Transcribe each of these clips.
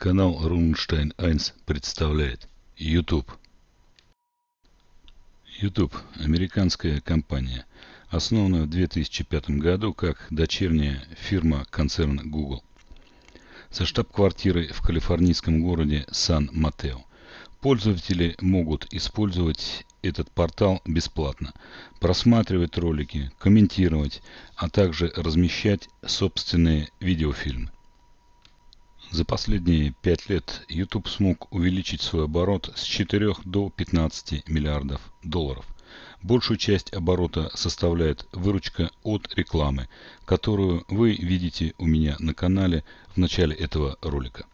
Канал Рунштейн 1 представляет YouTube. YouTube – американская компания, основанная в 2005 году как дочерняя фирма концерна Google. Со штаб-квартирой в калифорнийском городе Сан-Матео. Пользователи могут использовать этот портал бесплатно, просматривать ролики, комментировать, а также размещать собственные видеофильмы. За последние 5 лет YouTube смог увеличить свой оборот с 4 до 15 миллиардов долларов. Большую часть оборота составляет выручка от рекламы, которую вы видите у меня на канале в начале этого ролика.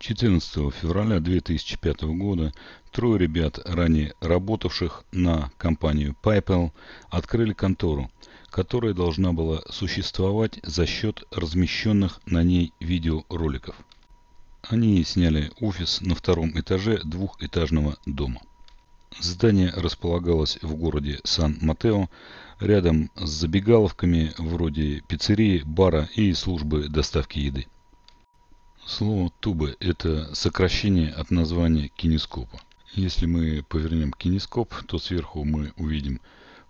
14 февраля 2005 года трое ребят, ранее работавших на компанию PayPal, открыли контору, которая должна была существовать за счет размещенных на ней видеороликов. Они сняли офис на втором этаже двухэтажного дома. Здание располагалось в городе Сан-Матео, рядом с забегаловками вроде пиццерии, бара и службы доставки еды. Слово «туба» – это сокращение от названия кинескопа. Если мы повернем кинескоп, то сверху мы увидим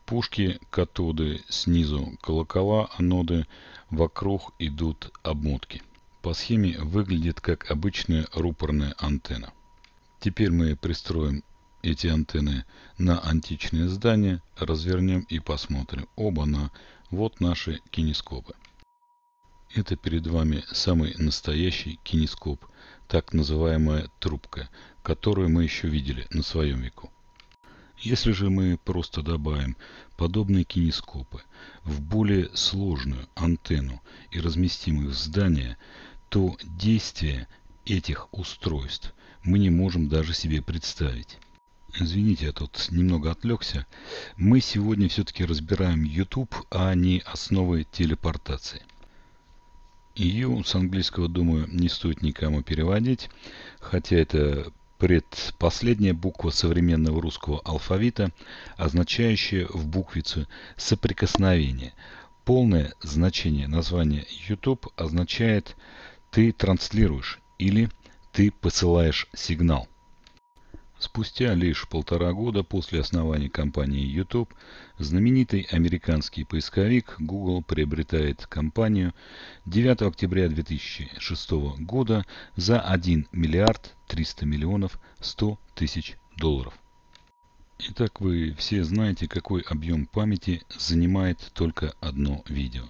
пушки, катоды, снизу колокола, аноды, вокруг идут обмотки. По схеме выглядит как обычная рупорная антенна. Теперь мы пристроим эти антенны на античные здания, развернем и посмотрим. Оба-на, вот наши кинескопы. Это перед вами самый настоящий кинескоп, так называемая трубка, которую мы еще видели на своем веку. Если же мы просто добавим подобные кинескопы в более сложную антенну и разместим их в здание, то действие этих устройств мы не можем даже себе представить. Извините, я тут немного отвлекся. Мы сегодня все-таки разбираем YouTube, а не основы телепортации. EU. С английского, думаю, не стоит никому переводить, хотя это предпоследняя буква современного русского алфавита, означающая в буквицу «соприкосновение». Полное значение названия YouTube означает «ты транслируешь» или «ты посылаешь сигнал». Спустя лишь полтора года после основания компании YouTube знаменитый американский поисковик Google приобретает компанию 9 октября 2006 года за 1 миллиард 300 миллионов 100 тысяч долларов. Итак, вы все знаете, какой объем памяти занимает только одно видео.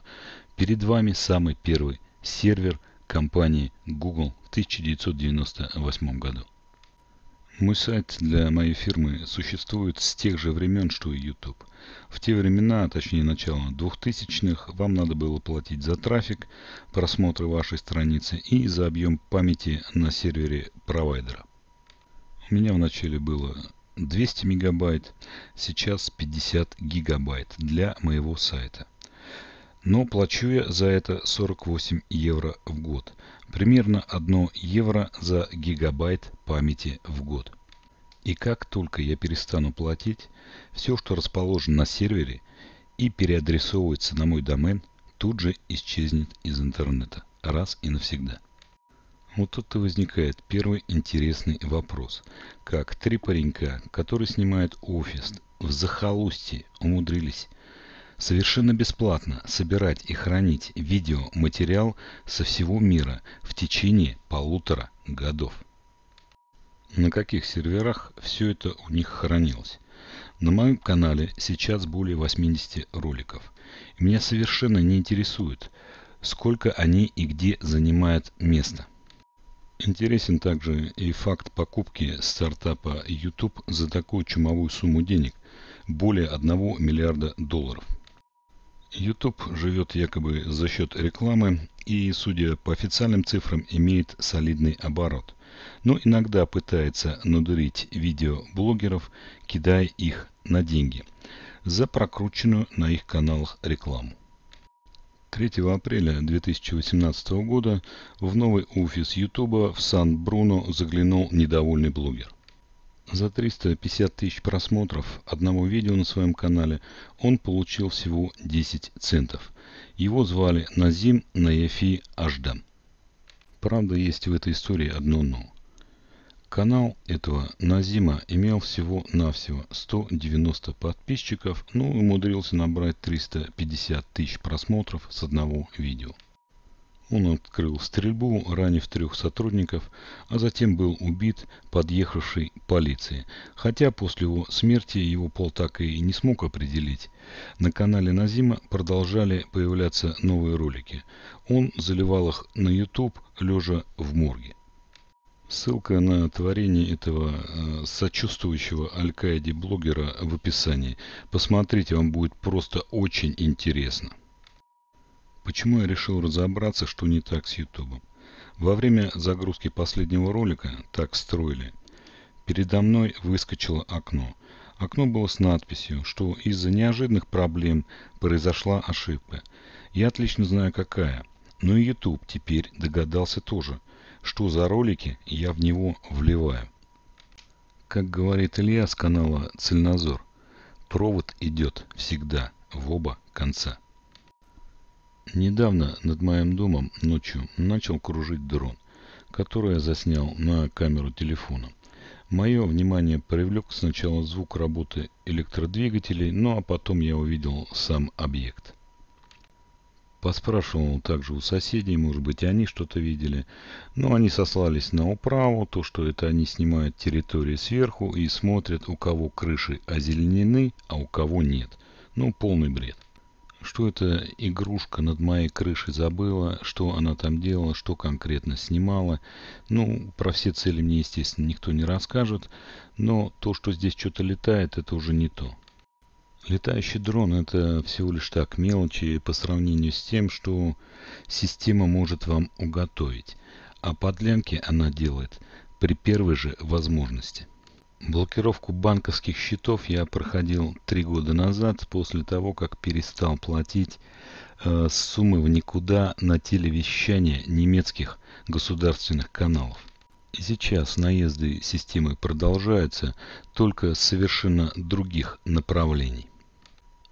Перед вами самый первый сервер компании Google в 1998 году. Мой сайт для моей фирмы существует с тех же времен, что и YouTube. В те времена, точнее начало 2000-х, вам надо было платить за трафик, просмотры вашей страницы и за объем памяти на сервере провайдера. У меня вначале было 200 мегабайт, сейчас 50 гигабайт для моего сайта но плачу я за это 48 евро в год. Примерно 1 евро за гигабайт памяти в год. И как только я перестану платить, все, что расположено на сервере и переадресовывается на мой домен, тут же исчезнет из интернета. Раз и навсегда. Вот тут и возникает первый интересный вопрос. Как три паренька, которые снимают офис в захолустье, умудрились совершенно бесплатно собирать и хранить видеоматериал со всего мира в течение полутора годов. На каких серверах все это у них хранилось? На моем канале сейчас более 80 роликов. меня совершенно не интересует, сколько они и где занимают место. Интересен также и факт покупки стартапа YouTube за такую чумовую сумму денег – более 1 миллиарда долларов – YouTube живет якобы за счет рекламы и, судя по официальным цифрам, имеет солидный оборот. Но иногда пытается надурить видеоблогеров, кидая их на деньги за прокрученную на их каналах рекламу. 3 апреля 2018 года в новый офис YouTube в Сан-Бруно заглянул недовольный блогер. За 350 тысяч просмотров одного видео на своем канале он получил всего 10 центов. Его звали Назим Наяфи Ажда. Правда, есть в этой истории одно «но». Канал этого Назима имел всего-навсего 190 подписчиков, но ну умудрился набрать 350 тысяч просмотров с одного видео. Он открыл стрельбу, ранив трех сотрудников, а затем был убит подъехавшей полицией. Хотя после его смерти его пол так и не смог определить. На канале Назима продолжали появляться новые ролики. Он заливал их на YouTube, лежа в морге. Ссылка на творение этого э, сочувствующего аль блогера в описании. Посмотрите, вам будет просто очень интересно. Почему я решил разобраться, что не так с YouTube? Во время загрузки последнего ролика «Так строили» передо мной выскочило окно. Окно было с надписью, что из-за неожиданных проблем произошла ошибка. Я отлично знаю какая. Но и YouTube теперь догадался тоже, что за ролики я в него вливаю. Как говорит Илья с канала Цельнозор, провод идет всегда в оба конца. Недавно над моим домом ночью начал кружить дрон, который я заснял на камеру телефона. Мое внимание привлек сначала звук работы электродвигателей, ну а потом я увидел сам объект. Поспрашивал также у соседей, может быть, они что-то видели. Но ну, они сослались на управу, то, что это они снимают территорию сверху и смотрят, у кого крыши озеленены, а у кого нет. Ну, полный бред. Что эта игрушка над моей крышей забыла, что она там делала, что конкретно снимала. Ну, про все цели мне, естественно, никто не расскажет, но то, что здесь что-то летает, это уже не то. Летающий дрон – это всего лишь так мелочи по сравнению с тем, что система может вам уготовить, а подлянки она делает при первой же возможности. Блокировку банковских счетов я проходил три года назад, после того, как перестал платить э, суммы в никуда на телевещание немецких государственных каналов. И сейчас наезды системы продолжаются, только с совершенно других направлений.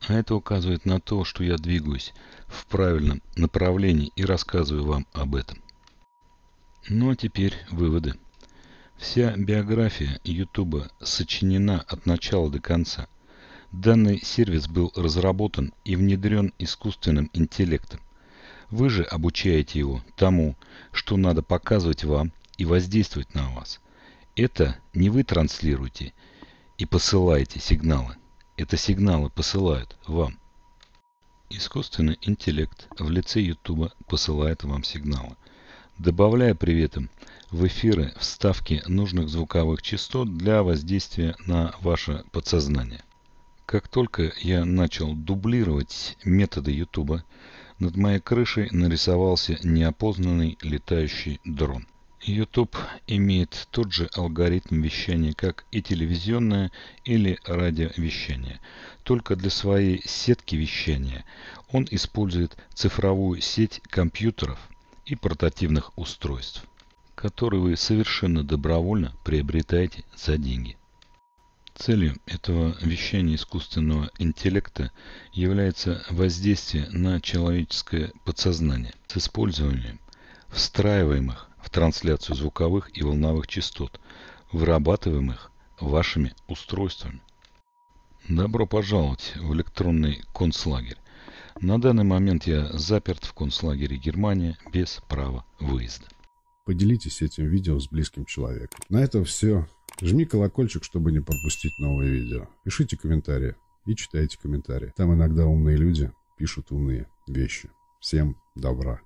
А это указывает на то, что я двигаюсь в правильном направлении и рассказываю вам об этом. Ну а теперь выводы. Вся биография Ютуба сочинена от начала до конца. Данный сервис был разработан и внедрен искусственным интеллектом. Вы же обучаете его тому, что надо показывать вам и воздействовать на вас. Это не вы транслируете и посылаете сигналы. Это сигналы посылают вам. Искусственный интеллект в лице Ютуба посылает вам сигналы, добавляя при этом в эфиры вставки нужных звуковых частот для воздействия на ваше подсознание. Как только я начал дублировать методы YouTube, над моей крышей нарисовался неопознанный летающий дрон. YouTube имеет тот же алгоритм вещания, как и телевизионное или радиовещание. Только для своей сетки вещания он использует цифровую сеть компьютеров и портативных устройств который вы совершенно добровольно приобретаете за деньги. Целью этого вещания искусственного интеллекта является воздействие на человеческое подсознание с использованием встраиваемых в трансляцию звуковых и волновых частот, вырабатываемых вашими устройствами. Добро пожаловать в электронный концлагерь. На данный момент я заперт в концлагере Германия без права выезда. Поделитесь этим видео с близким человеком. На этом все. Жми колокольчик, чтобы не пропустить новые видео. Пишите комментарии и читайте комментарии. Там иногда умные люди пишут умные вещи. Всем добра.